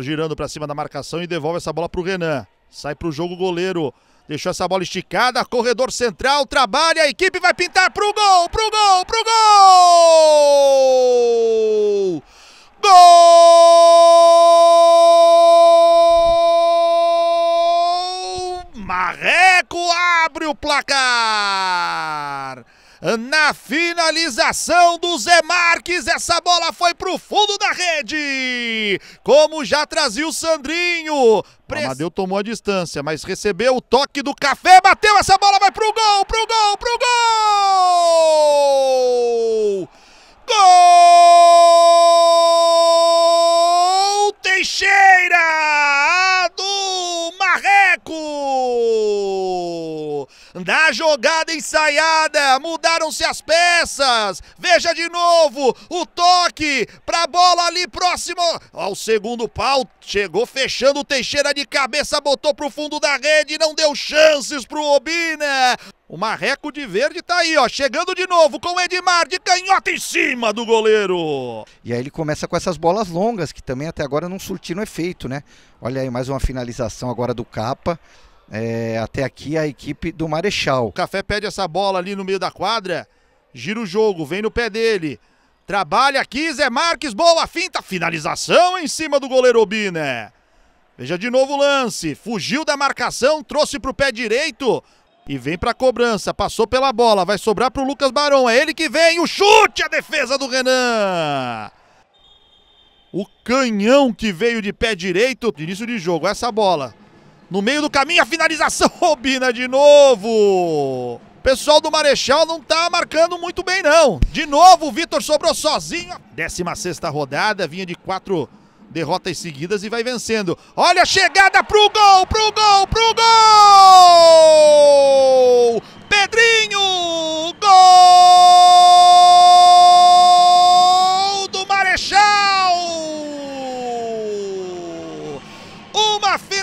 girando para cima da marcação e devolve essa bola para o Renan. Sai para o jogo o goleiro. Deixou essa bola esticada, corredor central, trabalha, a equipe vai pintar pro gol, pro gol, pro gol! Gol! Marreco abre o placar! na finalização do Zé Marques. Essa bola foi pro fundo da rede. Como já trazia o Sandrinho. Pre... Amadeu tomou a distância, mas recebeu o toque do café, bateu essa bola, vai pro gol, pro gol, pro gol! Gol! jogada ensaiada, mudaram-se as peças. Veja de novo o toque para a bola ali próximo ao segundo pau. Chegou fechando o Teixeira de cabeça, botou para o fundo da rede, não deu chances para o Obina. O Marreco de Verde tá aí, ó, chegando de novo com o Edmar de canhota em cima do goleiro. E aí ele começa com essas bolas longas que também até agora não surtiram efeito, né? Olha aí mais uma finalização agora do Capa é, até aqui a equipe do Marechal. O Café pede essa bola ali no meio da quadra, gira o jogo, vem no pé dele. Trabalha aqui, Zé Marques, boa finta, finalização em cima do goleiro Obiné. Veja de novo o lance, fugiu da marcação, trouxe para o pé direito e vem para a cobrança, passou pela bola, vai sobrar para o Lucas Barão, é ele que vem, o chute, a defesa do Renan. O canhão que veio de pé direito, início de jogo, essa bola no meio do caminho, a finalização. Robina de novo. O pessoal do Marechal não tá marcando muito bem, não. De novo, o Vitor sobrou sozinho. 16 rodada, vinha de quatro derrotas seguidas e vai vencendo. Olha a chegada pro gol, pro gol, pro gol! Pedrinho!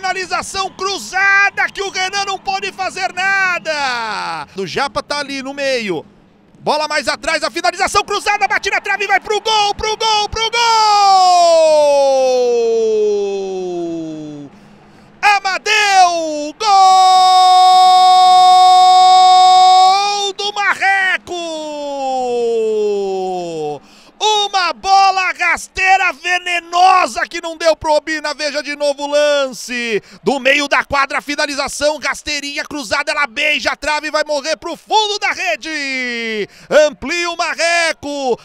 finalização cruzada que o Renan não pode fazer nada. O Japa tá ali no meio. Bola mais atrás, a finalização cruzada, bate na trave e vai pro gol, pro gol, pro gol! Amadeu! Gol! não deu pro Obina, veja de novo o lance. Do meio da quadra, finalização, rasteirinha cruzada, ela beija a trave e vai morrer pro fundo da rede. Amplia o Marreco.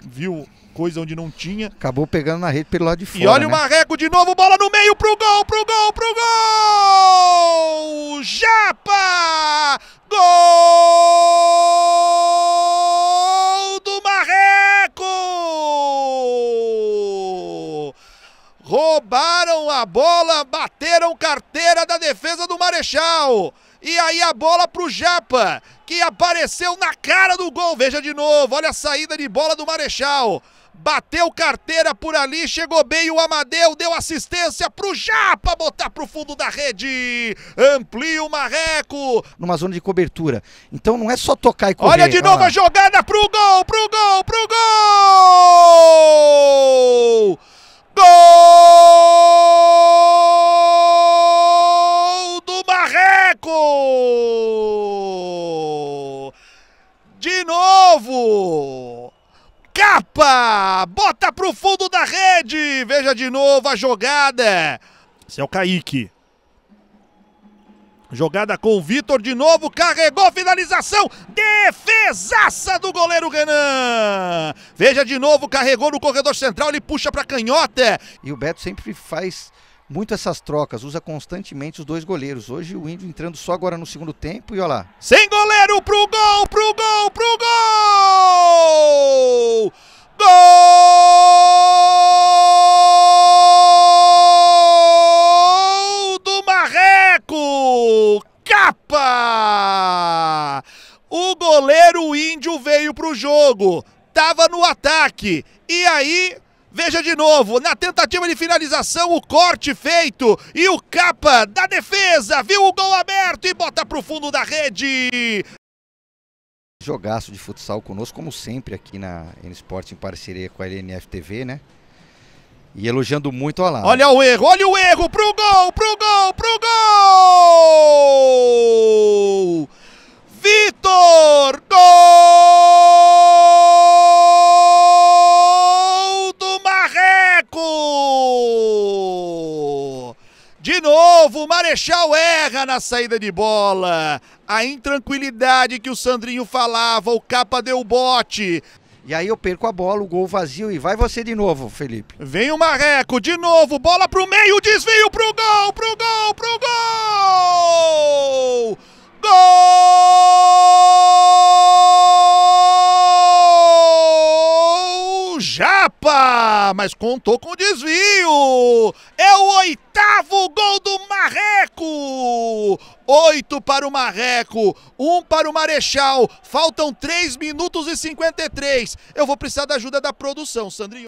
Viu coisa onde não tinha. Acabou pegando na rede pelo lado de fora. E olha né? o Marreco de novo, bola no meio pro gol, pro gol, pro gol! Japa! Gol! a bola, bateram carteira da defesa do Marechal. E aí a bola pro Japa, que apareceu na cara do gol. Veja de novo, olha a saída de bola do Marechal. Bateu carteira por ali, chegou bem o Amadeu, deu assistência pro Japa botar pro fundo da rede. Amplia o Marreco. Numa zona de cobertura. Então não é só tocar e correr. Olha de novo ah. a jogada pro gol, pro gol, pro gol! De novo! Capa! Bota pro fundo da rede! Veja de novo a jogada. Esse é o Kaique. Jogada com o Vitor de novo, carregou, finalização, defesaça do goleiro Renan. Veja de novo, carregou no corredor central, ele puxa para canhota. E o Beto sempre faz muito essas trocas, usa constantemente os dois goleiros. Hoje o Índio entrando só agora no segundo tempo e olha lá. Sem goleiro pro gol, pro gol, pro gol! Gol do Marreco! Capa! O goleiro índio veio pro jogo, tava no ataque e aí Veja de novo, na tentativa de finalização, o corte feito e o capa da defesa, viu o gol aberto e bota pro fundo da rede. Jogaço de futsal conosco, como sempre aqui na N Sports em parceria com a LNF TV, né? E elogiando muito, olha lá. Olha o erro, olha o erro, pro gol, pro gol, pro gol! Vitor, gol! novo, o Marechal erra na saída de bola. A intranquilidade que o Sandrinho falava, o capa deu bote. E aí eu perco a bola, o gol vazio e vai você de novo, Felipe. Vem o Marreco de novo, bola pro meio, desvio pro gol, pro gol, pro gol! Ah, mas contou com desvio! É o oitavo gol do Marreco! Oito para o Marreco, um para o Marechal. Faltam 3 minutos e 53. Eu vou precisar da ajuda da produção, Sandrinho.